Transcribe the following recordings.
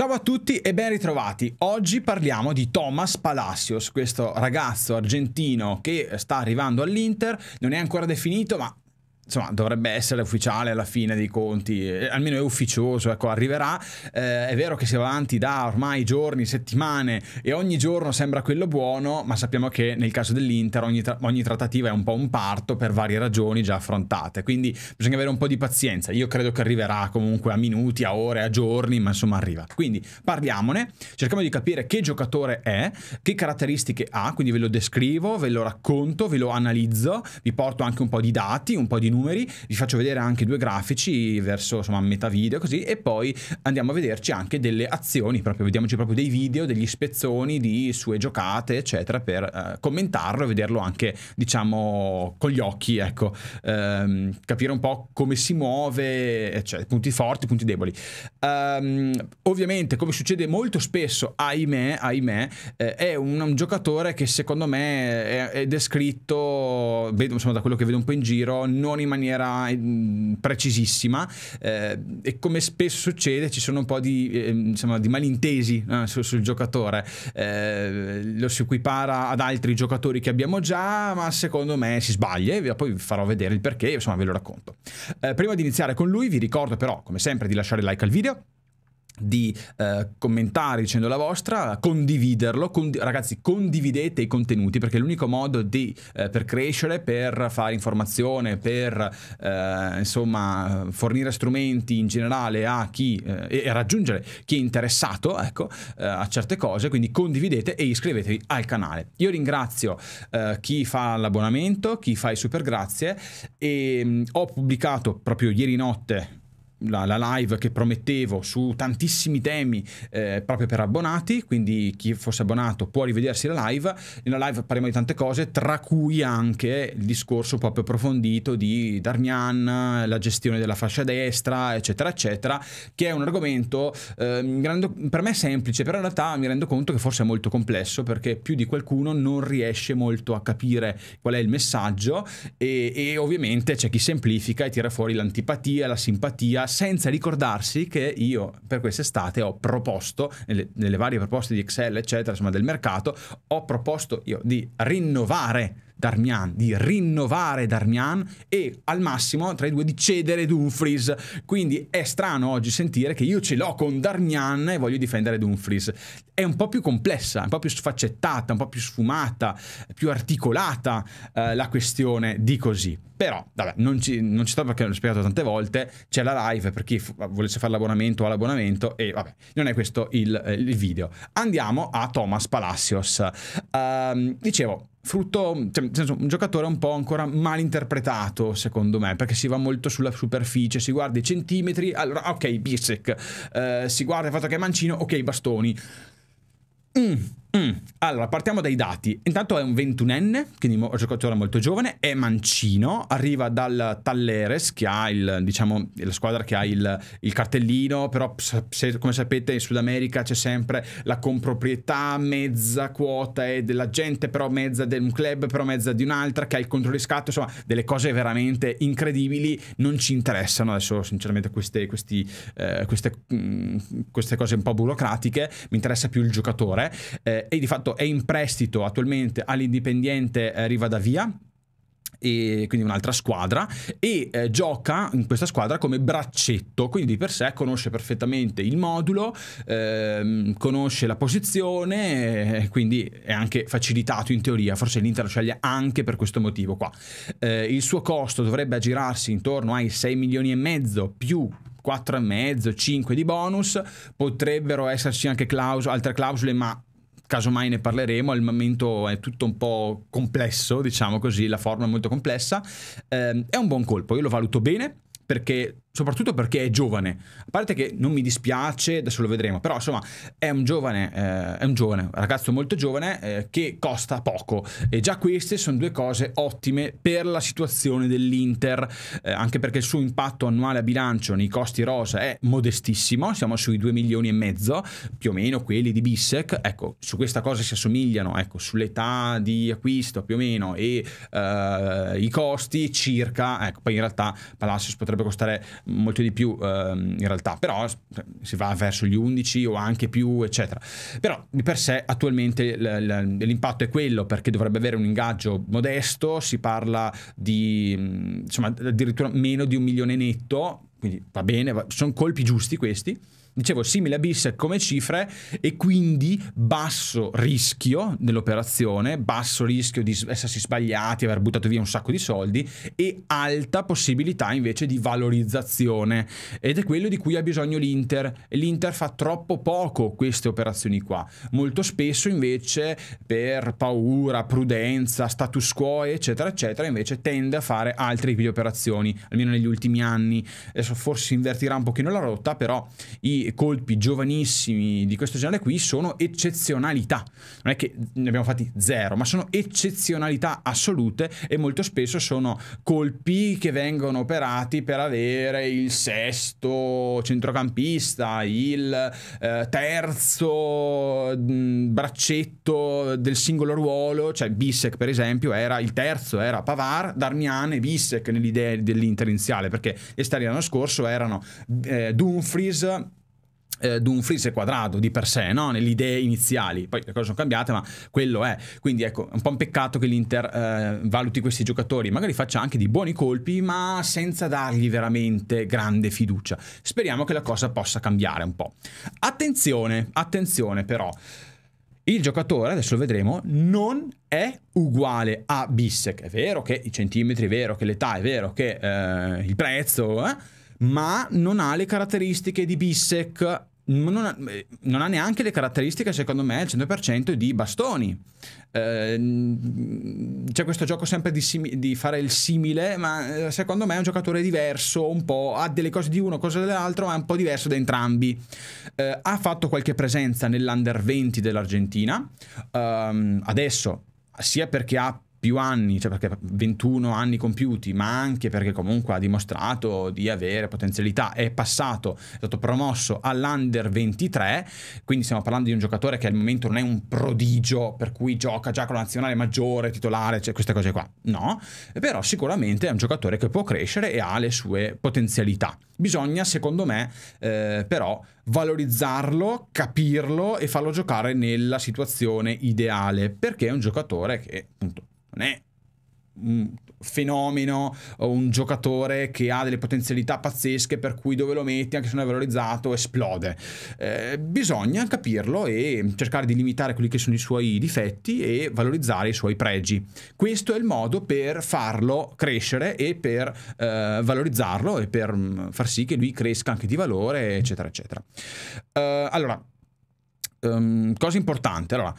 Ciao a tutti e ben ritrovati. Oggi parliamo di Thomas Palacios, questo ragazzo argentino che sta arrivando all'Inter, non è ancora definito ma insomma, dovrebbe essere ufficiale alla fine dei conti, eh, almeno è ufficioso, ecco, arriverà. Eh, è vero che si va avanti da ormai giorni, settimane e ogni giorno sembra quello buono, ma sappiamo che nel caso dell'Inter ogni, tra ogni trattativa è un po' un parto per varie ragioni già affrontate, quindi bisogna avere un po' di pazienza. Io credo che arriverà comunque a minuti, a ore, a giorni, ma insomma arriva. Quindi parliamone, cerchiamo di capire che giocatore è, che caratteristiche ha, quindi ve lo descrivo, ve lo racconto, ve lo analizzo, vi porto anche un po' di dati, un po' di numeri numeri, vi faccio vedere anche due grafici verso insomma metà video così e poi andiamo a vederci anche delle azioni, proprio vediamoci proprio dei video, degli spezzoni di sue giocate eccetera per eh, commentarlo e vederlo anche diciamo con gli occhi ecco, ehm, capire un po' come si muove, eccetera, punti forti, punti deboli. Um, ovviamente come succede molto spesso, ahimè, ahimè, eh, è un, un, giocatore che secondo me è, è descritto, vedo, insomma da quello che vedo un po' in giro, non in in maniera mm, precisissima eh, e come spesso succede ci sono un po' di, eh, mm, insomma, di malintesi eh, sul, sul giocatore, eh, lo si equipara ad altri giocatori che abbiamo già, ma secondo me si sbaglia e poi vi farò vedere il perché, insomma ve lo racconto. Eh, prima di iniziare con lui vi ricordo però come sempre di lasciare like al video di eh, commentare dicendo la vostra, condividerlo, condi- ragazzi condividete i contenuti perché è l'unico modo di, eh, per crescere, per fare informazione, per eh, insomma fornire strumenti in generale a chi eh, e raggiungere chi è interessato ecco, eh, a certe cose, quindi condividete e iscrivetevi al canale. Io ringrazio eh, chi fa l'abbonamento, chi fa i super grazie e mh, mm, ho pubblicato proprio ieri notte la, la, live che promettevo su tantissimi temi eh, proprio per abbonati, quindi chi fosse abbonato può rivedersi la live. Nella live parliamo di tante cose, tra cui anche il discorso proprio approfondito di Darmian, la gestione della fascia destra, eccetera, eccetera, che è un argomento eh, rendo, per me semplice, però in realtà mi rendo conto che forse è molto complesso perché più di qualcuno non riesce molto a capire qual è il messaggio e, e ovviamente c'è chi semplifica e tira fuori l'antipatia, la simpatia senza ricordarsi che io per quest'estate ho proposto, nelle, nelle varie proposte di Excel, eccetera, insomma del mercato, ho proposto io di rinnovare Darmian, di rinnovare Darmian e al massimo tra i due di cedere Dumfries. Quindi è strano oggi sentire che io ce l'ho con Darmian e voglio difendere Dumfries. È un po' più complessa, un po' più sfaccettata, un po' più sfumata, più articolata eh, la questione di così. Però, vabbè, non ci, non ci sto perché l'ho spiegato tante volte, c'è la live per chi volesse fare l'abbonamento ha l'abbonamento e vabbè, non è questo il, eh, il video. Andiamo a Thomas Palacios. Uh, dicevo, frutto, cioè, senso, un giocatore un po' ancora mal interpretato secondo me, perché si va molto sulla superficie, si guarda i centimetri, allora ok Bissec, eh, si guarda il fatto che è mancino, ok bastoni. Mm Mm. Allora, partiamo dai dati. Intanto è un 21enne, quindi un giocatore molto giovane, è mancino, arriva dal Talleres, che ha il, diciamo, la squadra che ha il, il cartellino, però se, come sapete in Sud America c'è sempre la comproprietà, mezza quota è della gente, però mezza di un club, però mezza di un'altra, che ha il controriscatto, insomma, delle cose veramente incredibili, non ci interessano adesso sinceramente queste, questi, eh, queste, mh, mm, queste cose un po' burocratiche, mi interessa più il giocatore. Eh, eh, e di fatto è in prestito attualmente all'Indipendiente eh, Rivadavia e quindi un'altra squadra e eh, gioca in questa squadra come braccetto quindi di per sé conosce perfettamente il modulo ehm, conosce la posizione eh, quindi è anche facilitato in teoria forse l'Inter lo sceglie anche per questo motivo qua eh, il suo costo dovrebbe aggirarsi intorno ai 6 milioni e mezzo più 4,5, 5 di bonus, potrebbero esserci anche claus- altre clausole, ma casomai ne parleremo, al momento è tutto un po' complesso, diciamo così, la forma è molto complessa, eh, è un buon colpo, io lo valuto bene perché soprattutto perché è giovane. A parte che non mi dispiace, adesso lo vedremo, però insomma è un giovane, eh, è un giovane, ragazzo molto giovane eh, che costa poco. E già queste sono due cose ottime per la situazione dell'Inter, eh, anche perché il suo impatto annuale a bilancio nei costi rosa è modestissimo, siamo sui 2 milioni e mezzo, più o meno quelli di Bissec. Ecco, su questa cosa si assomigliano, ecco, sull'età di acquisto più o meno e eh, i costi circa, ecco, poi in realtà Palacios potrebbe costare molto di più ehm, in realtà, però si va verso gli 11 o anche più, eccetera. Però di per sé attualmente l'impatto è quello perché dovrebbe avere un ingaggio modesto, si parla di mm, insomma addirittura meno di un milione netto quindi va bene, sono colpi giusti questi. Dicevo, simile a BIS come cifre e quindi basso rischio dell'operazione, basso rischio di essersi sbagliati, aver buttato via un sacco di soldi e alta possibilità invece di valorizzazione. Ed è quello di cui ha bisogno l'Inter. L'Inter fa troppo poco queste operazioni qua. Molto spesso invece per paura, prudenza, status quo, eccetera, eccetera, invece tende a fare altri tipi di operazioni, almeno negli ultimi anni adesso forse invertirà un pochino la rotta, però i colpi giovanissimi di questo genere qui sono eccezionalità. Non è che ne abbiamo fatti zero, ma sono eccezionalità assolute e molto spesso sono colpi che vengono operati per avere il sesto centrocampista, il eh, terzo mh, braccetto del singolo ruolo, cioè Bissek per esempio era il terzo, era Pavar, Darmian e Bissek nell'idea dell'Inter iniziale, perché gli esteri l'anno scorso scorso erano eh, Dumfries, eh, Dumfries e Quadrado di per sé, no? nelle idee iniziali, poi le cose sono cambiate, ma quello è. Quindi ecco, è un po' un peccato che l'Inter eh, valuti questi giocatori, magari faccia anche di buoni colpi, ma senza dargli veramente grande fiducia. Speriamo che la cosa possa cambiare un po'. Attenzione, attenzione però. Il giocatore, adesso lo vedremo, non è uguale a Bissec. È vero che i centimetri, è vero che l'età, è vero che eh, il prezzo, eh, ma non ha le caratteristiche di Bissec non ha, eh, non ha, neanche le caratteristiche, secondo me, al 100% di bastoni. Eh, c'è questo gioco sempre di, simi, di, fare il simile, ma eh, secondo me è un giocatore diverso, un po', ha delle cose di uno, cose dell'altro, ma è un po' diverso da entrambi. Eh, ha fatto qualche presenza nell'under 20 dell'Argentina, um, adesso, sia perché ha più anni, cioè perché 21 anni compiuti, ma anche perché comunque ha dimostrato di avere potenzialità, è passato, è stato promosso all'Under 23, quindi stiamo parlando di un giocatore che al momento non è un prodigio per cui gioca già con la nazionale maggiore, titolare, cioè queste cose qua, no, però sicuramente è un giocatore che può crescere e ha le sue potenzialità. Bisogna, secondo me, eh, però valorizzarlo, capirlo e farlo giocare nella situazione ideale, perché è un giocatore che appunto non è un fenomeno o un giocatore che ha delle potenzialità pazzesche per cui dove lo metti anche se non è valorizzato esplode eh, bisogna capirlo e cercare di limitare quelli che sono i suoi difetti e valorizzare i suoi pregi questo è il modo per farlo crescere e per eh, valorizzarlo e per mm, far sì che lui cresca anche di valore eccetera eccetera eh, allora Um, cosa importante, allora,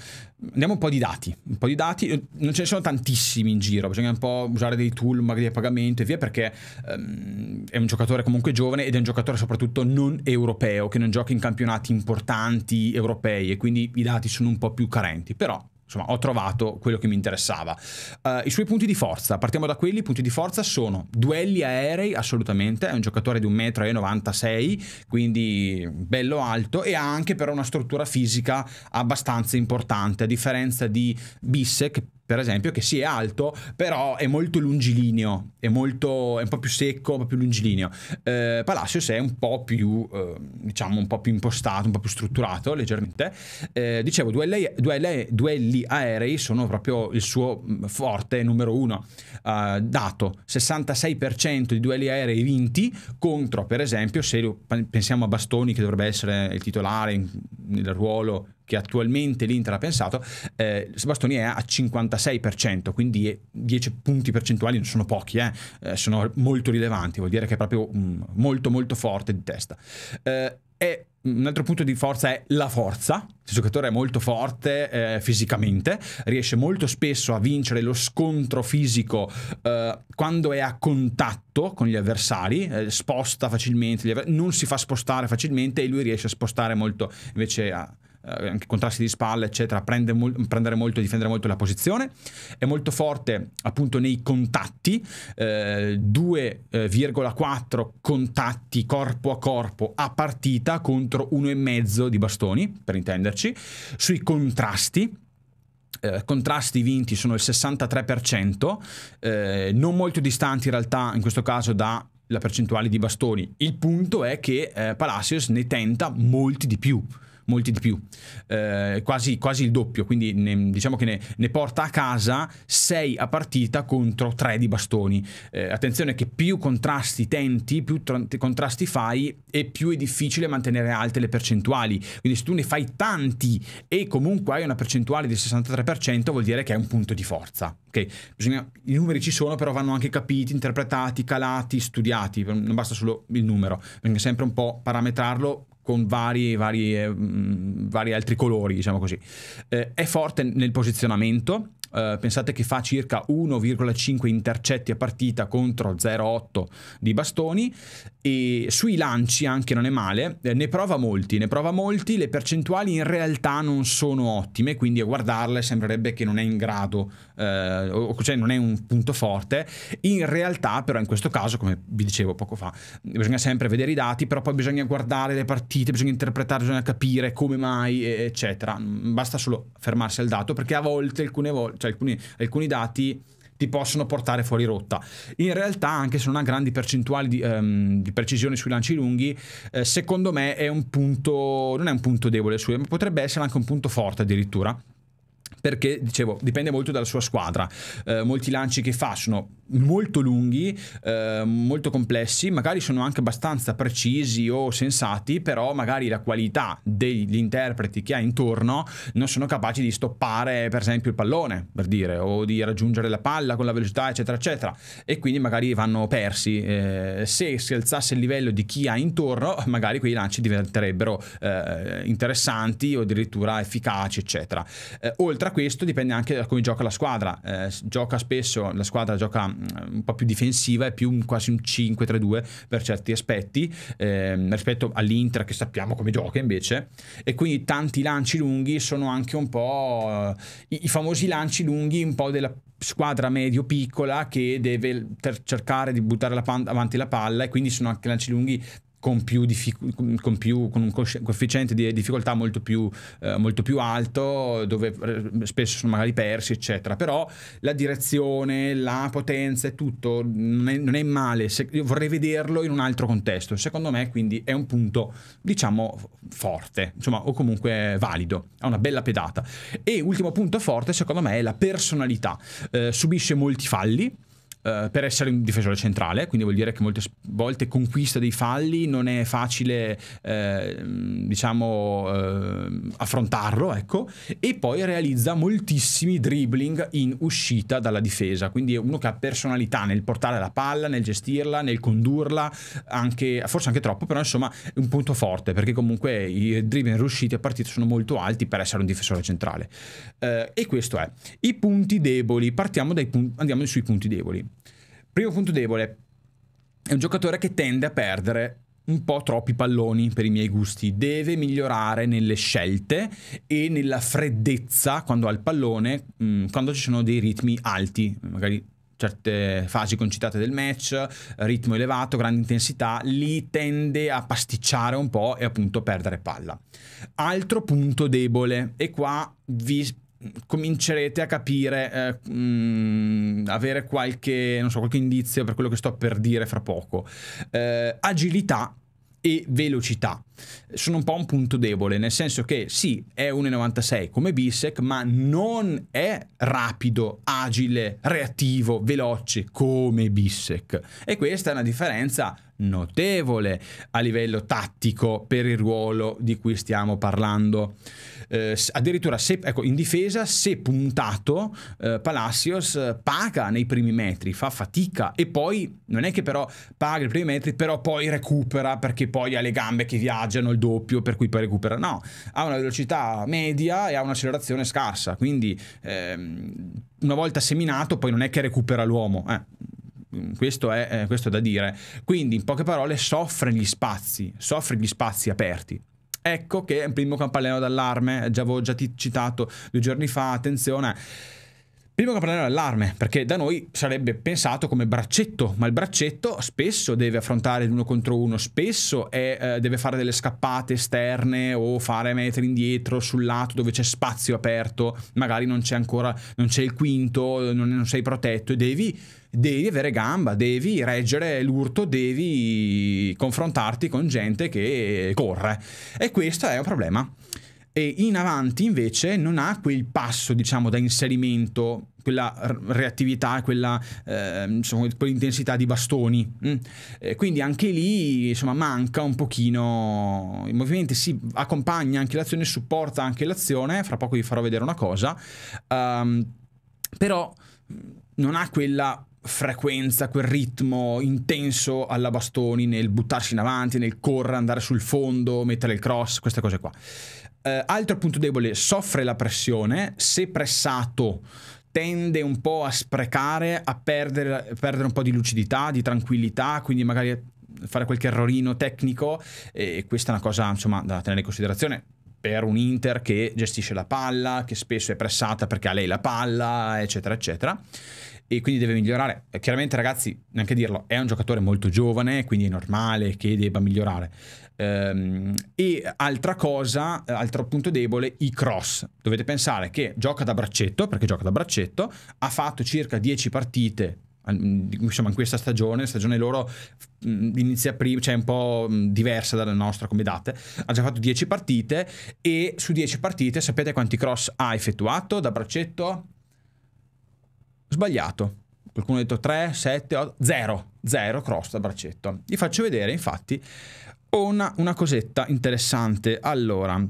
andiamo un po' di dati, un po' di dati, eh, non ce ne sono tantissimi in giro, bisogna un po' usare dei tool magari a pagamento e via perché um, è un giocatore comunque giovane ed è un giocatore soprattutto non europeo, che non gioca in campionati importanti europei e quindi i dati sono un po' più carenti, però insomma, ho trovato quello che mi interessava. Uh, I suoi punti di forza, partiamo da quelli, i punti di forza sono duelli aerei, assolutamente, è un giocatore di 1,96 m, quindi bello alto, e ha anche però una struttura fisica abbastanza importante, a differenza di Bissek, per esempio, che sì è alto, però è molto lungilineo, è, molto, è un po' più secco, un po' più lungilineo. Eh, Palacios è un po' più, eh, diciamo, un po' più impostato, un po' più strutturato, leggermente. Eh, dicevo, duelli, duelli, duelli, aerei sono proprio il suo mm, forte numero uno. Eh, dato 66% di duelli aerei vinti contro, per esempio, se pensiamo a Bastoni, che dovrebbe essere il titolare nel ruolo che attualmente l'Inter ha pensato, eh, Sebastoni è a 56%, quindi 10 punti percentuali non sono pochi, eh, eh? sono molto rilevanti, vuol dire che è proprio mm, molto molto forte di testa. Eh, e un altro punto di forza è la forza. Il giocatore è molto forte eh, fisicamente, riesce molto spesso a vincere lo scontro fisico eh, quando è a contatto con gli avversari, eh, sposta facilmente, avver- non si fa spostare facilmente e lui riesce a spostare molto invece a, eh, anche contrasti di spalle, eccetera, prende mo- prendere molto e difendere molto la posizione. È molto forte appunto nei contatti, eh, 2,4 eh, contatti corpo a corpo a partita contro uno e mezzo di bastoni, per intenderci, sui contrasti. Eh, contrasti vinti sono il 63%, eh, non molto distanti in realtà in questo caso dalla percentuale di bastoni. Il punto è che eh, Palacios ne tenta molti di più molti di più, eh, quasi, quasi, il doppio, quindi ne, diciamo che ne, ne, porta a casa 6 a partita contro 3 di bastoni. Eh, attenzione che più contrasti tenti, più contrasti fai e più è difficile mantenere alte le percentuali, quindi se tu ne fai tanti e comunque hai una percentuale del 63% vuol dire che è un punto di forza. Okay. Bisogna, I numeri ci sono, però vanno anche capiti, interpretati, calati, studiati, non basta solo il numero, bisogna sempre un po' parametrarlo con vari, vari, eh, mm, vari altri colori, diciamo così. Eh, è forte nel posizionamento, eh, pensate che fa circa 1,5 intercetti a partita contro 0,8 di bastoni e sui lanci anche non è male, eh, ne prova molti, ne prova molti, le percentuali in realtà non sono ottime, quindi a guardarle sembrerebbe che non è in grado, eh, cioè non è un punto forte, in realtà però in questo caso, come vi dicevo poco fa, bisogna sempre vedere i dati, però poi bisogna guardare le partite, bisogna interpretare, bisogna capire come mai, eccetera, basta solo fermarsi al dato perché a volte, alcune volte, cioè alcuni, alcuni dati ti possono portare fuori rotta. In realtà, anche se non ha grandi percentuali di, um, di precisione sui lanci lunghi, eh, secondo me è un punto, non è un punto debole suo, ma potrebbe essere anche un punto forte addirittura. Perché, dicevo, dipende molto dalla sua squadra. Eh, molti lanci che fa sono molto lunghi, eh, molto complessi, magari sono anche abbastanza precisi o sensati, però magari la qualità degli interpreti che ha intorno non sono capaci di stoppare per esempio il pallone, per dire, o di raggiungere la palla con la velocità, eccetera, eccetera, e quindi magari vanno persi. Eh, se si alzasse il livello di chi ha intorno, magari quei lanci diventerebbero eh, interessanti o addirittura efficaci, eccetera. Eh, oltre a questo dipende anche da come gioca la squadra, eh, gioca spesso, la squadra gioca Mm, un po' più difensiva e più un, quasi un 5-3-2 per certi aspetti ehm, rispetto all'Inter che sappiamo come gioca invece e quindi tanti lanci lunghi sono anche un po' eh, i, i famosi lanci lunghi un po' della squadra medio piccola che deve cercare di buttare la pan- avanti la palla e quindi sono anche lanci lunghi con, più diffic- con, più, con un coefficiente di difficoltà molto più, eh, molto più, alto, dove eh, spesso sono magari persi, eccetera. Però la direzione, la potenza e tutto non è, non è male. Se, io vorrei vederlo in un altro contesto. Secondo me, quindi, è un punto, diciamo, forte, insomma, o comunque valido. Ha una bella pedata. E ultimo punto forte, secondo me, è la personalità. Eh, subisce molti falli eh, per essere un difensore centrale, quindi vuol dire che molte volte conquista dei falli, non è facile eh, diciamo ehm, affrontarlo, ecco, e poi realizza moltissimi dribbling in uscita dalla difesa, quindi è uno che ha personalità nel portare la palla, nel gestirla, nel condurla, anche, forse anche troppo, però insomma è un punto forte perché comunque i dribbling riusciti a partita sono molto alti per essere un difensore centrale. Eh, e questo è. I punti deboli, partiamo dai punti, andiamo sui punti deboli. Primo punto debole. È un giocatore che tende a perdere un po' troppi palloni per i miei gusti. Deve migliorare nelle scelte e nella freddezza quando ha il pallone, mm, quando ci sono dei ritmi alti, magari certe fasi concitate del match, ritmo elevato, grande intensità, lì tende a pasticciare un po' e appunto perdere palla. Altro punto debole, e qua vi comincerete a capire, eh, mh, mm, avere qualche, so, qualche, indizio per quello che sto per dire fra poco. Eh, agilità e velocità sono un po' un punto debole, nel senso che sì, è 1,96 come Bisec, ma non è rapido, agile, reattivo, veloce come Bisec. E questa è una differenza notevole a livello tattico per il ruolo di cui stiamo parlando. Eh, addirittura se, ecco, in difesa, se puntato, eh, Palacios eh, paga nei primi metri, fa fatica e poi non è che però paga i primi metri, però poi recupera perché poi ha le gambe che viaggiano il doppio, per cui poi recupera. No, ha una velocità media e ha un'accelerazione scarsa, quindi ehm, una volta seminato poi non è che recupera l'uomo. Eh Mm, questo è, eh, questo è da dire. Quindi, in poche parole, soffre gli spazi, soffre gli spazi aperti. Ecco che è un primo campanello d'allarme, eh, già avevo già citato due giorni fa, attenzione. Primo campanello d'allarme, perché da noi sarebbe pensato come braccetto, ma il braccetto spesso deve affrontare l'uno contro uno, spesso è, eh, deve fare delle scappate esterne o fare metri indietro sul lato dove c'è spazio aperto, magari non c'è ancora, non c'è il quinto, non, non sei protetto e devi devi avere gamba, devi reggere l'urto, devi confrontarti con gente che corre. E questo è un problema. E in avanti invece non ha quel passo, diciamo, da inserimento, quella reattività, quella eh, insomma, quell'intensità di bastoni. Mm. Eh, quindi anche lì, insomma, manca un pochino. I movimenti si accompagna anche l'azione, supporta anche l'azione. Fra poco vi farò vedere una cosa. Um, però non ha quella frequenza, quel ritmo intenso alla bastoni nel buttarsi in avanti, nel correre, andare sul fondo, mettere il cross, queste cose qua. Eh, altro punto debole, soffre la pressione, se pressato tende un po' a sprecare, a perdere, a perdere un po' di lucidità, di tranquillità, quindi magari fare qualche errorino tecnico e questa è una cosa insomma da tenere in considerazione per un Inter che gestisce la palla, che spesso è pressata perché ha lei la palla, eccetera, eccetera. E quindi deve migliorare. Eh, chiaramente, ragazzi, neanche dirlo, è un giocatore molto giovane, quindi è normale che debba migliorare. Ehm, e altra cosa, eh, altro punto debole, i cross. Dovete pensare che gioca da braccetto, perché gioca da braccetto, ha fatto circa 10 partite insomma in questa stagione, stagione loro inizia prima, cioè un po' diversa dalla nostra come date, ha già fatto 10 partite e su 10 partite sapete quanti cross ha effettuato da braccetto? Sbagliato. Qualcuno ha detto 3, 7, 8, 0, 0 cross da braccetto. Vi faccio vedere infatti una, una cosetta interessante. Allora,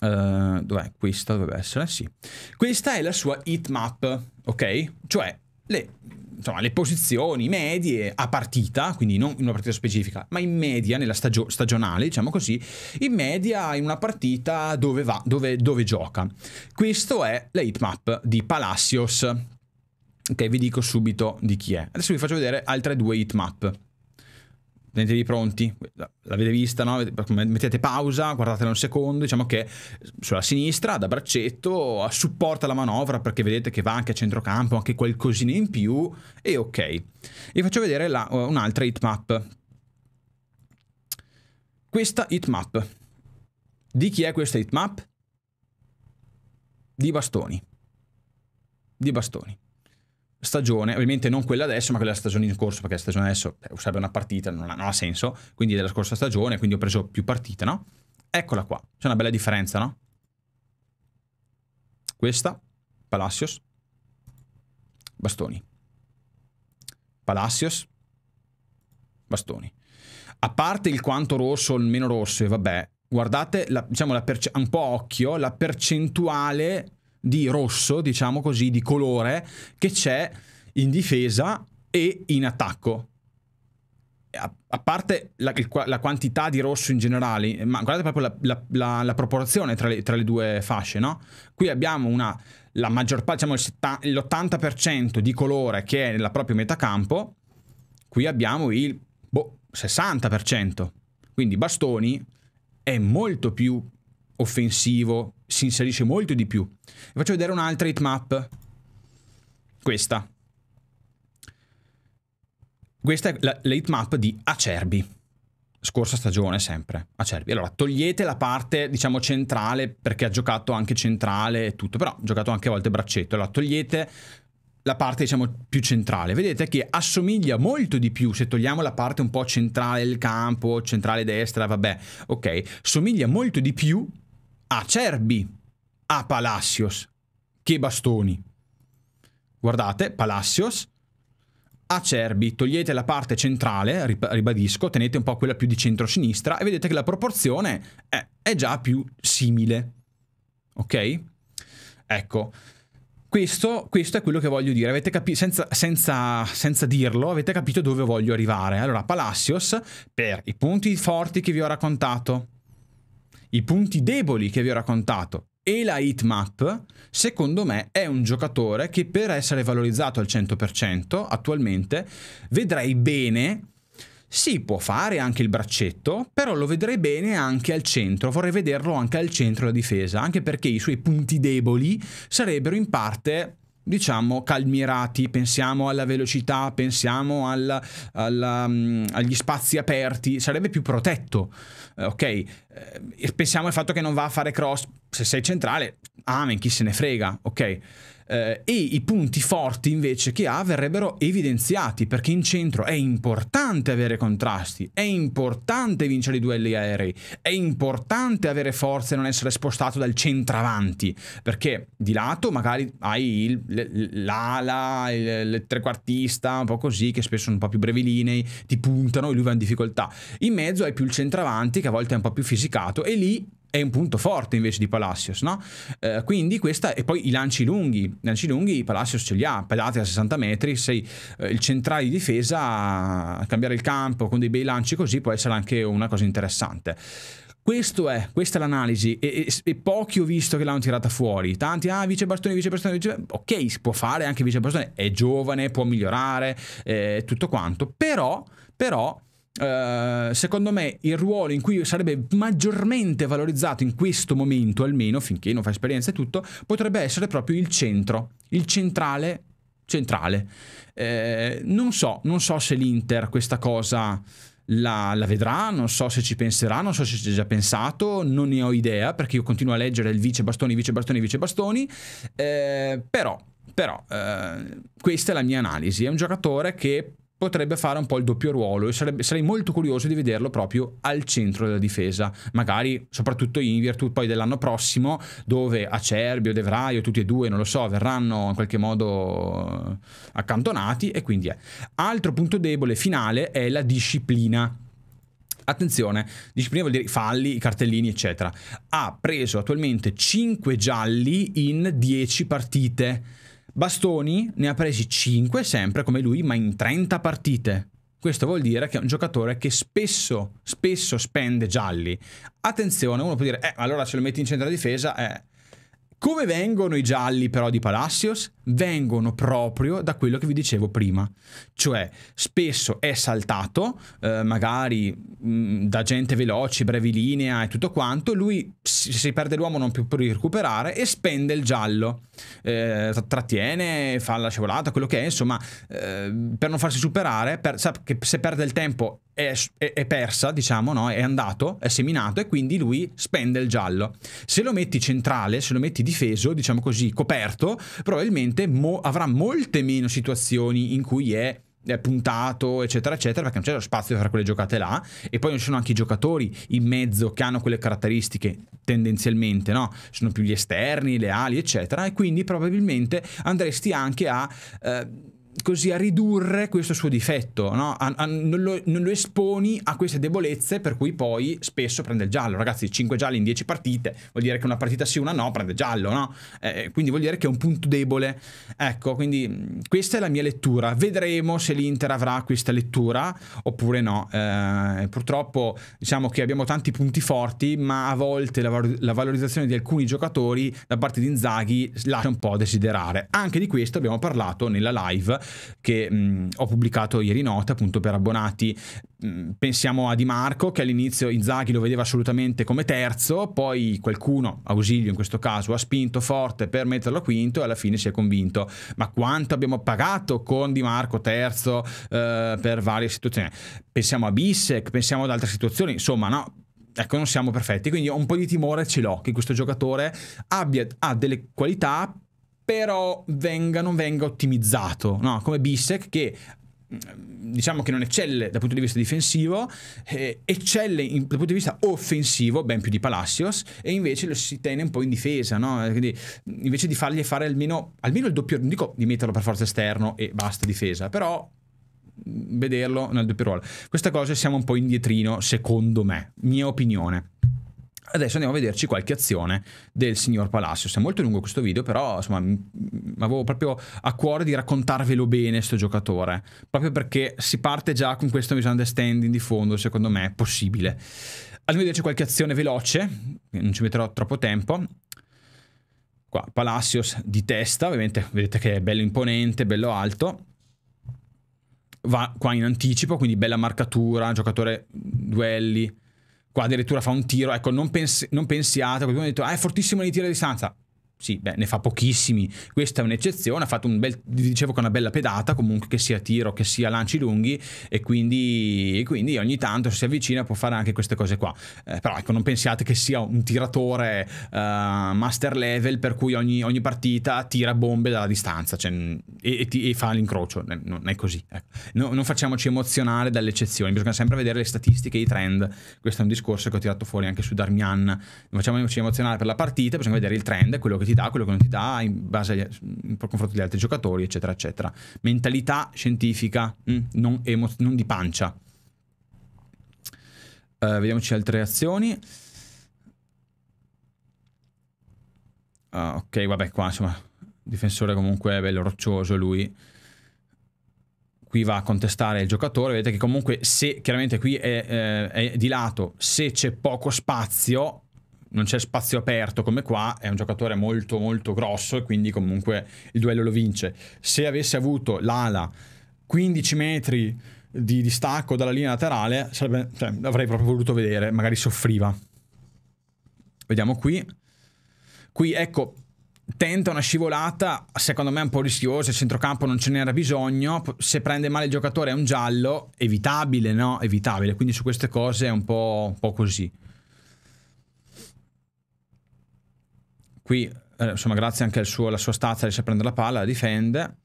Uh, dov'è? Questa dovrebbe essere, sì. Questa è la sua heat map, ok? Cioè, le, insomma, le, posizioni medie a partita, quindi non in una partita specifica, ma in media, nella stagio, stagionale, diciamo così, in media in una partita dove, va, dove, dove gioca. Questo è la heatmap di Palacios, che vi dico subito di chi è. Adesso vi faccio vedere altre due heatmap tenetevi pronti, l'avete vista, no? mettete pausa, guardatela un secondo, diciamo che sulla sinistra da braccetto supporta la manovra perché vedete che va anche a centrocampo, anche qualcosina in più e ok. Vi faccio vedere uh, un'altra hitmap. Questa hitmap. Di chi è questa hitmap? Di bastoni. Di bastoni stagione, ovviamente non quella adesso, ma quella della stagione in corso, perché la stagione adesso eh, sarebbe una partita, non ha, non ha, senso, quindi della scorsa stagione, quindi ho preso più partite, no? Eccola qua, c'è una bella differenza, no? Questa, Palacios, bastoni. Palacios, bastoni. A parte il quanto rosso o il meno rosso, e vabbè, guardate, la, diciamo, la un po' occhio, la percentuale di rosso, diciamo così, di colore che c'è in difesa e in attacco. A, parte la, la, quantità di rosso in generale, ma guardate proprio la, la, la proporzione tra le, tra le, due fasce, no? Qui abbiamo una, la maggior parte, diciamo l'80% di colore che è nella propria metà campo, qui abbiamo il boh, 60%. Quindi bastoni è molto più offensivo, si inserisce molto di più. Vi faccio vedere un'altra hitmap. Questa. Questa è la, la hitmap di Acerbi. Scorsa stagione sempre, Acerbi. Allora, togliete la parte, diciamo, centrale, perché ha giocato anche centrale e tutto, però ha giocato anche a volte braccetto. Allora, togliete la parte diciamo più centrale. Vedete che assomiglia molto di più, se togliamo la parte un po' centrale del campo, centrale destra, vabbè, ok, somiglia molto di più acerbi a Palacios. Che bastoni. Guardate, Palacios, Acerbi, togliete la parte centrale, ribadisco, tenete un po' quella più di centro-sinistra e vedete che la proporzione è, è già più simile. Ok? Ecco, questo, questo, è quello che voglio dire. Avete capito, senza, senza, senza dirlo, avete capito dove voglio arrivare. Allora, Palacios, per i punti forti che vi ho raccontato, i punti deboli che vi ho raccontato e la heatmap, secondo me è un giocatore che per essere valorizzato al 100% attualmente vedrei bene Sì, può fare anche il braccetto, però lo vedrei bene anche al centro, vorrei vederlo anche al centro della difesa, anche perché i suoi punti deboli sarebbero in parte diciamo calmirati. pensiamo alla velocità, pensiamo alla, alla, um, mm, agli spazi aperti, sarebbe più protetto eh, ok, eh, pensiamo al fatto che non va a fare cross, se sei centrale, amen, chi se ne frega, ok eh, e i punti forti invece che ha verrebbero evidenziati perché in centro è importante avere contrasti, è importante vincere i duelli aerei, è importante avere forze e non essere spostato dal centravanti perché di lato magari hai il, l'ala, il, il trequartista, un po' così che spesso sono un po' più brevi linee, ti puntano e lui va in difficoltà. In mezzo hai più il centravanti che a volte è un po' più fisicato e lì è un punto forte invece di Palacios, no? Eh, quindi questa, e poi i lanci lunghi, i lanci lunghi Palacios ce li ha, pedate a 60 metri, sei eh, il centrale di difesa, a cambiare il campo con dei bei lanci così può essere anche una cosa interessante. Questo è, questa è l'analisi e, e, e, pochi ho visto che l'hanno tirata fuori. Tanti, ah, vice bastone, vice bastone, vice... ok, si può fare anche vice bastone, è giovane, può migliorare, eh, tutto quanto, però, però eh, secondo me il ruolo in cui sarebbe maggiormente valorizzato in questo momento, almeno finché non fa esperienza e tutto, potrebbe essere proprio il centro, il centrale centrale. Eh, non so, non so se l'Inter questa cosa la, la, vedrà, non so se ci penserà, non so se ci ha già pensato, non ne ho idea perché io continuo a leggere il vice bastoni, vice bastoni, vice bastoni, eh, però, però eh, questa è la mia analisi, è un giocatore che potrebbe fare un po' il doppio ruolo e sarebbe, sarei molto curioso di vederlo proprio al centro della difesa, magari soprattutto in virtù poi dell'anno prossimo dove Acerbio, De Vraio, tutti e due, non lo so, verranno in qualche modo accantonati e quindi è. Altro punto debole finale è la disciplina attenzione, disciplina vuol dire falli, cartellini, eccetera. Ha preso attualmente 5 gialli in 10 partite. Bastoni ne ha presi 5 sempre come lui, ma in 30 partite. Questo vuol dire che è un giocatore che spesso, spesso spende gialli. Attenzione, uno può dire, eh, allora se lo metti in centro difesa, eh. Come vengono i gialli però di Palacios? vengono proprio da quello che vi dicevo prima. Cioè, spesso è saltato, eh, magari mh, mm, da gente veloce, brevi linea e tutto quanto, lui si, si perde l'uomo non più per recuperare e spende il giallo. Eh, trattiene, fa la scivolata, quello che è, insomma, eh, per non farsi superare, per, sa che se perde il tempo è, è, è persa, diciamo, no? è andato, è seminato e quindi lui spende il giallo. Se lo metti centrale, se lo metti difeso, diciamo così, coperto, probabilmente probabilmente mo avrà molte meno situazioni in cui è puntato, eccetera, eccetera, perché non c'è lo spazio tra quelle giocate là. E poi non ci sono anche i giocatori in mezzo che hanno quelle caratteristiche tendenzialmente, no? Sono più gli esterni, le ali, eccetera. E quindi probabilmente andresti anche a. Eh, così a ridurre questo suo difetto, no? a, a, non, lo, non, lo, esponi a queste debolezze per cui poi spesso prende il giallo. Ragazzi, 5 gialli in 10 partite vuol dire che una partita sì, una no, prende giallo, no? Eh, eh quindi vuol dire che è un punto debole. Ecco, quindi mm, questa è la mia lettura. Vedremo se l'Inter avrà questa lettura oppure no. Eh, purtroppo diciamo che abbiamo tanti punti forti, ma a volte la, la valorizzazione di alcuni giocatori da parte di Inzaghi lascia un po' a desiderare. Anche di questo abbiamo parlato nella live che mh, ho pubblicato ieri notte appunto per abbonati. pensiamo a Di Marco che all'inizio Inzaghi lo vedeva assolutamente come terzo, poi qualcuno, Ausilio in questo caso, ha spinto forte per metterlo quinto e alla fine si è convinto. Ma quanto abbiamo pagato con Di Marco terzo eh, per varie situazioni? Pensiamo a Bissek, pensiamo ad altre situazioni, insomma no ecco, non siamo perfetti. Quindi ho un po' di timore ce l'ho che questo giocatore abbia, ha delle qualità però venga, non venga ottimizzato, no? come Bissek che mm, diciamo che non eccelle dal punto di vista difensivo, eh, eccelle in, dal punto di vista offensivo, ben più di Palacios, e invece lo si tiene un po' in difesa, no? Eh, quindi mm, invece di fargli fare almeno, almeno il doppio, non dico di metterlo per forza esterno e basta difesa, però mm, vederlo nel doppio ruolo. Questa cosa siamo un po' indietrino, secondo me, mia opinione. Adesso andiamo a vederci qualche azione del signor Palacios. È molto lungo questo video, però insomma, avevo proprio a cuore di raccontarvelo bene questo giocatore, proprio perché si parte già con questo misunderstanding di fondo, secondo me è possibile. Andiamo a vederci qualche azione veloce, non ci metterò troppo tempo. Qua Palacios di testa, ovviamente vedete che è bello imponente, bello alto. Va qua in anticipo, quindi bella marcatura, giocatore duelli Qua addirittura fa un tiro, ecco, non, pens non pensiate, qualcuno ha detto, ah, è fortissimo nei tiri a distanza sì, beh, ne fa pochissimi. Questa è un'eccezione. Ha fatto un bel, dicevo con una bella pedata, comunque che sia tiro, che sia lanci lunghi. E quindi, e quindi ogni tanto, se si avvicina, può fare anche queste cose qua. Eh, però ecco, non pensiate che sia un tiratore uh, master level per cui ogni, ogni, partita tira bombe dalla distanza cioè, e, e, e, fa l'incrocio. Non è così. Ecco. No, non facciamoci emozionare dalle eccezioni. Bisogna sempre vedere le statistiche, i trend. Questo è un discorso che ho tirato fuori anche su Darmian. Non facciamoci emozionare per la partita, bisogna vedere il trend, quello che ti dà, quello che non ti dà, in base agli, in confronto agli altri giocatori, eccetera, eccetera. Mentalità scientifica, mh, mm, non, non, di pancia. Uh, vediamoci altre azioni. Uh, ah, ok, vabbè, qua insomma, difensore comunque è bello roccioso lui qui va a contestare il giocatore, vedete che comunque se chiaramente qui è, eh, è di lato, se c'è poco spazio non c'è spazio aperto come qua, è un giocatore molto molto grosso e quindi comunque il duello lo vince. Se avesse avuto l'ala 15 metri di distacco dalla linea laterale, sarebbe, cioè, avrei proprio voluto vedere, magari soffriva. Vediamo qui. Qui ecco, tenta una scivolata, secondo me è un po' rischiosa, il centrocampo non ce n'era bisogno, se prende male il giocatore è un giallo, evitabile, no? Evitabile, quindi su queste cose è un po', un po così. Qui, eh, insomma, grazie anche suo, alla sua stazza riesce a prendere la palla, la difende.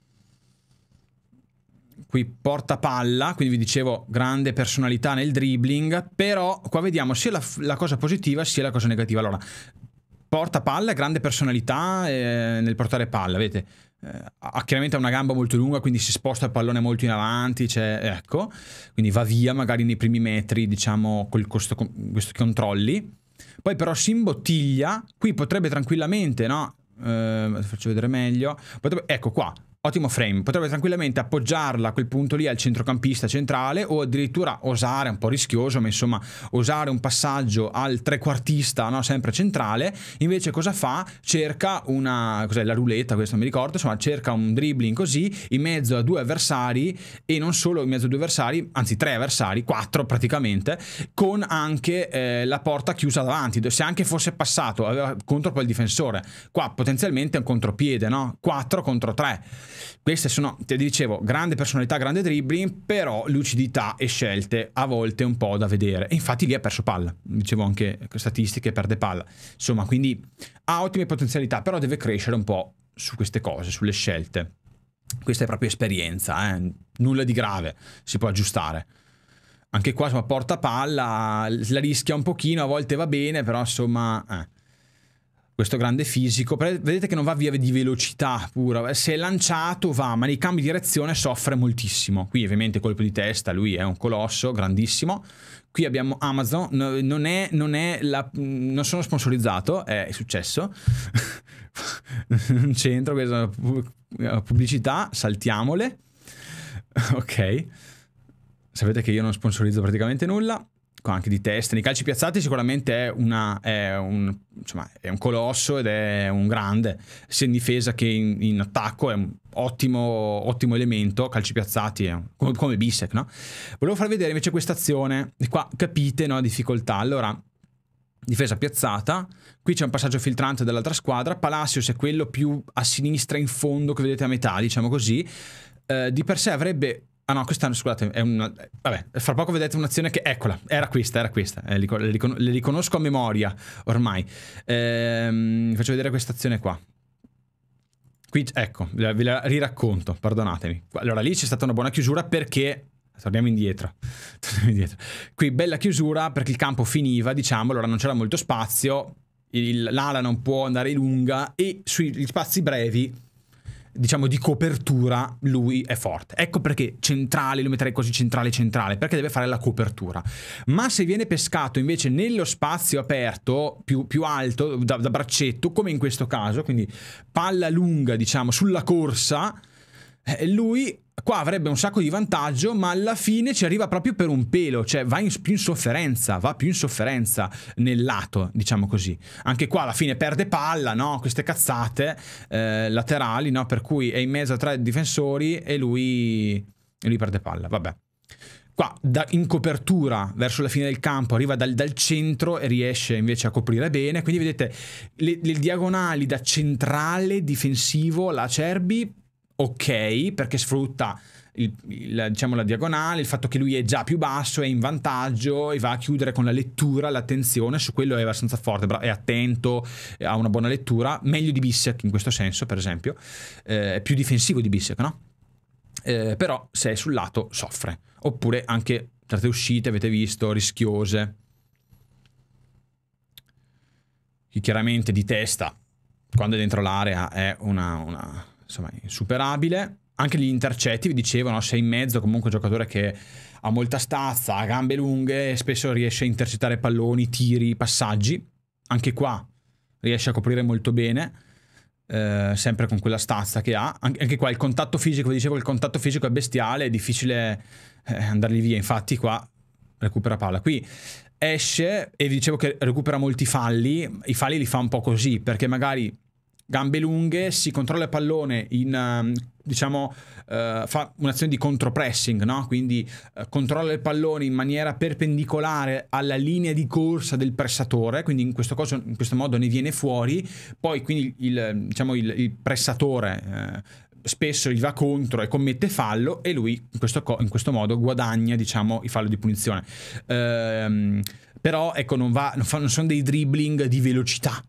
Qui porta palla, quindi vi dicevo grande personalità nel dribbling, però qua vediamo sia la, la cosa positiva sia la cosa negativa. Allora, porta palla, grande personalità eh, nel portare palla, vedete? Eh, ha chiaramente una gamba molto lunga, quindi si sposta il pallone molto in avanti, cioè, ecco, quindi va via magari nei primi metri, diciamo, con, questo, con questi controlli. Poi però si imbottiglia, qui potrebbe tranquillamente, no? Eh, faccio vedere meglio. Potrebbe... Ecco qua, Ottimo frame, potrebbe tranquillamente appoggiarla a quel punto lì al centrocampista centrale o addirittura osare, un po' rischioso, ma insomma osare un passaggio al trequartista, no? sempre centrale, invece cosa fa? Cerca una, cos'è la ruletta, questo non mi ricordo, insomma cerca un dribbling così in mezzo a due avversari e non solo in mezzo a due avversari, anzi tre avversari, quattro praticamente, con anche eh, la porta chiusa davanti, se anche fosse passato aveva contro quel difensore, qua potenzialmente è un contropiede, no? 4 contro 3. Queste sono, te dicevo, grande personalità, grande dribbling, però lucidità e scelte a volte un po' da vedere. E infatti lì ha perso palla, dicevo anche statistiche, perde palla. Insomma, quindi ha ottime potenzialità, però deve crescere un po' su queste cose, sulle scelte. Questa è proprio esperienza, eh? nulla di grave, si può aggiustare. Anche qua, insomma, porta palla, la rischia un pochino, a volte va bene, però insomma... Eh questo grande fisico, vedete che non va via di velocità pura, se è lanciato va, ma nei cambi di direzione soffre moltissimo. Qui ovviamente colpo di testa, lui è un colosso, grandissimo. Qui abbiamo Amazon, no, non, è, non, è la, non sono sponsorizzato, è successo. non c'entro questa pubblicità, saltiamole. ok. Sapete che io non sponsorizzo praticamente nulla anche di testa, nei calci piazzati sicuramente è, una, è, un, insomma, è, un, colosso ed è un grande, sia in difesa che in, in attacco, è un ottimo, ottimo elemento, calci piazzati, un, come, come, Bissec, no? Volevo far vedere invece questa azione, e qua capite no, la difficoltà, allora difesa piazzata, qui c'è un passaggio filtrante dell'altra squadra, Palacios è quello più a sinistra in fondo che vedete a metà, diciamo così, eh, di per sé avrebbe Ah no, quest'anno, scusate, è una... Vabbè, fra poco vedete un'azione che... Eccola, era questa, era questa. Eh, le, ricon le, riconosco a memoria, ormai. Ehm, vi faccio vedere questa azione qua. Qui, ecco, ve la riracconto, perdonatemi. Allora, lì c'è stata una buona chiusura perché Torniamo indietro. torniamo indietro. Qui bella chiusura perché il campo finiva, diciamo, allora non c'era molto spazio, l'ala non può andare lunga e sugli spazi brevi diciamo, di copertura lui è forte. Ecco perché centrale, lo metterei così centrale centrale, perché deve fare la copertura. Ma se viene pescato invece nello spazio aperto, più, più alto, da, da braccetto, come in questo caso, quindi palla lunga, diciamo, sulla corsa, eh, lui qua avrebbe un sacco di vantaggio, ma alla fine ci arriva proprio per un pelo, cioè va in, più in sofferenza, va più in sofferenza nel lato, diciamo così. Anche qua alla fine perde palla, no? Queste cazzate eh, laterali, no? Per cui è in mezzo a tre difensori e lui, e lui perde palla, vabbè. Qua da, in copertura verso la fine del campo arriva dal, dal, centro e riesce invece a coprire bene. Quindi vedete le, le diagonali da centrale difensivo, la Cerbi ok perché sfrutta il, il, diciamo la diagonale, il fatto che lui è già più basso, è in vantaggio e va a chiudere con la lettura, l'attenzione, su quello è abbastanza forte, è attento, eh, ha una buona lettura, meglio di Bissek in questo senso per esempio, eh, è più difensivo di Bissek, no? Eh, però se è sul lato soffre, oppure anche certe uscite avete visto rischiose, che chiaramente di testa quando è dentro l'area è una, una insomma, insuperabile. Anche gli intercetti, vi dicevano, sei in mezzo, comunque un giocatore che ha molta stazza, ha gambe lunghe, spesso riesce a intercettare palloni, tiri, passaggi. Anche qua riesce a coprire molto bene, eh, sempre con quella stazza che ha. Anche qua il contatto fisico, vi dicevo, il contatto fisico è bestiale, è difficile eh, andargli via. Infatti qua recupera palla. Qui esce e vi dicevo che recupera molti falli, i falli li fa un po' così, perché magari gambe lunghe, si controlla il pallone in, ehm, diciamo, eh, fa un'azione di contropressing, no? Quindi eh, controlla il pallone in maniera perpendicolare alla linea di corsa del pressatore, quindi in questo, caso, in questo modo ne viene fuori, poi quindi il, diciamo, il, il pressatore eh, spesso gli va contro e commette fallo e lui in questo, co- in questo modo guadagna diciamo il fallo di punizione ehm, però ecco non, va, non, fa, non sono dei dribbling di velocità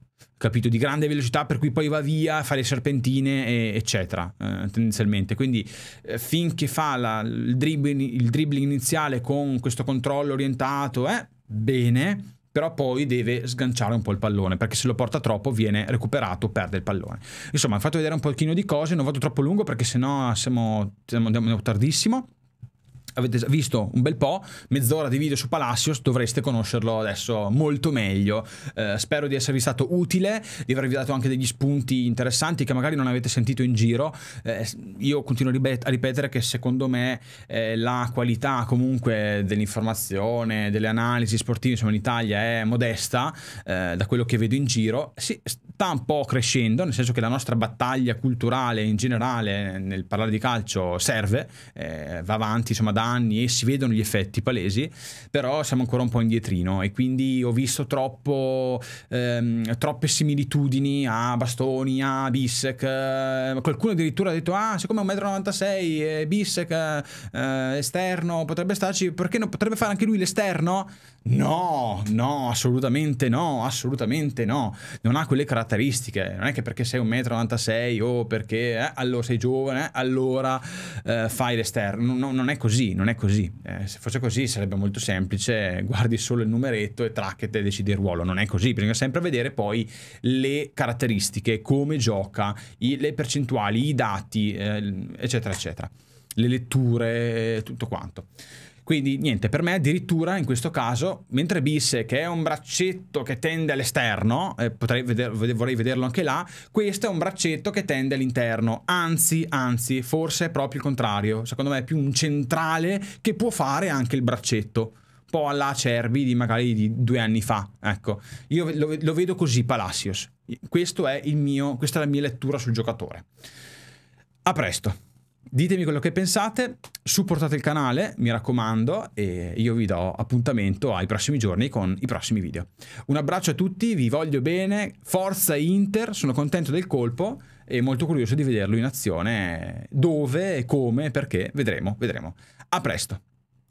capito, di grande velocità per cui poi va via, fa le serpentine, e, eccetera, eh, tendenzialmente. Quindi eh, finché fa la, il, dribbling, il, dribbling, iniziale con questo controllo orientato, eh, bene, però poi deve sganciare un po' il pallone, perché se lo porta troppo viene recuperato, perde il pallone. Insomma, ho fatto vedere un pochino di cose, non vado troppo lungo perché sennò siamo, siamo, andiamo tardissimo avete visto un bel po', mezz'ora di video su Palacios, dovreste conoscerlo adesso molto meglio. Eh, spero di esservi stato utile, di avervi dato anche degli spunti interessanti che magari non avete sentito in giro. Eh, io continuo a ripetere che secondo me eh, la qualità comunque dell'informazione, delle analisi sportive, insomma in Italia è modesta, eh, da quello che vedo in giro, si sta un po' crescendo, nel senso che la nostra battaglia culturale in generale nel parlare di calcio serve, eh, va avanti, insomma da anni e si vedono gli effetti palesi, però siamo ancora un po' indietrino e quindi ho visto troppo, ehm, troppe similitudini a Bastoni, a Bissec, eh, qualcuno addirittura ha detto ah siccome è 1,96 m eh, Bissec eh, esterno potrebbe starci, perché non potrebbe fare anche lui l'esterno? No, no, assolutamente no, assolutamente no. Non ha quelle caratteristiche. Non è che perché sei 1,96 m o perché eh, allora sei giovane, eh, allora eh, fai l'esterno. No, non è così, non è così. Eh, se fosse così sarebbe molto semplice, guardi solo il numeretto e tracket e decidi il ruolo. Non è così, bisogna sempre vedere poi le caratteristiche, come gioca, i, le percentuali, i dati, eh, eccetera, eccetera. Le letture, tutto quanto. Quindi niente, per me addirittura in questo caso, mentre Bisse che è un braccetto che tende all'esterno, eh, veder, vorrei vederlo anche là, questo è un braccetto che tende all'interno, anzi, anzi, forse è proprio il contrario, secondo me è più un centrale che può fare anche il braccetto po' alla Cervi di magari di due anni fa. Ecco, io lo, lo vedo così Palacios. Questo è il mio, questa è la mia lettura sul giocatore. A presto. Ditemi quello che pensate, supportate il canale, mi raccomando, e io vi do appuntamento ai prossimi giorni con i prossimi video. Un abbraccio a tutti, vi voglio bene, forza Inter, sono contento del colpo e molto curioso di vederlo in azione, dove, come, perché, vedremo, vedremo. A presto!